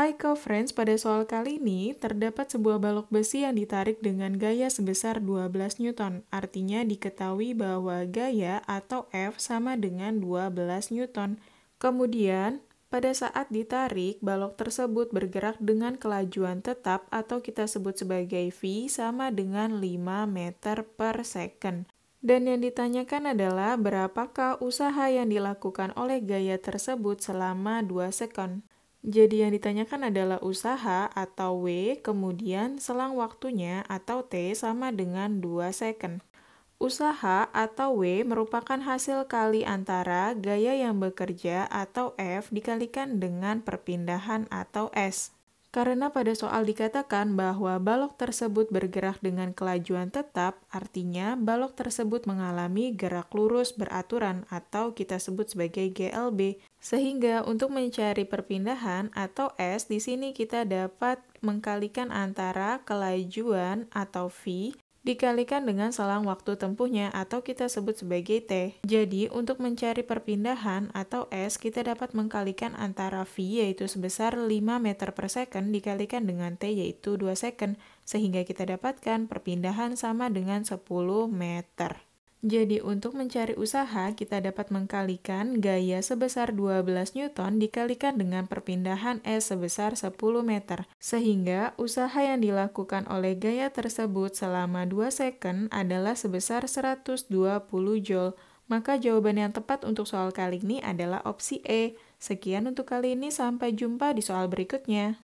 Hai co-friends, pada soal kali ini terdapat sebuah balok besi yang ditarik dengan gaya sebesar 12 Newton. Artinya diketahui bahwa gaya atau F sama dengan 12 Newton. Kemudian, pada saat ditarik, balok tersebut bergerak dengan kelajuan tetap atau kita sebut sebagai V sama dengan 5 meter per second. Dan yang ditanyakan adalah berapakah usaha yang dilakukan oleh gaya tersebut selama 2 second? Jadi yang ditanyakan adalah usaha atau W, kemudian selang waktunya atau T sama dengan 2 second. Usaha atau W merupakan hasil kali antara gaya yang bekerja atau F dikalikan dengan perpindahan atau S. Karena pada soal dikatakan bahwa balok tersebut bergerak dengan kelajuan tetap, artinya balok tersebut mengalami gerak lurus beraturan atau kita sebut sebagai GLB. Sehingga untuk mencari perpindahan atau S di sini kita dapat mengkalikan antara kelajuan atau V dikalikan dengan selang waktu tempuhnya atau kita sebut sebagai T. Jadi, untuk mencari perpindahan atau S, kita dapat mengkalikan antara V yaitu sebesar 5 meter per second dikalikan dengan T yaitu 2 second, sehingga kita dapatkan perpindahan sama dengan 10 meter. Jadi untuk mencari usaha, kita dapat mengkalikan gaya sebesar 12 Newton dikalikan dengan perpindahan S sebesar 10 meter. Sehingga usaha yang dilakukan oleh gaya tersebut selama 2 second adalah sebesar 120 Joule. Maka jawaban yang tepat untuk soal kali ini adalah opsi E. Sekian untuk kali ini, sampai jumpa di soal berikutnya.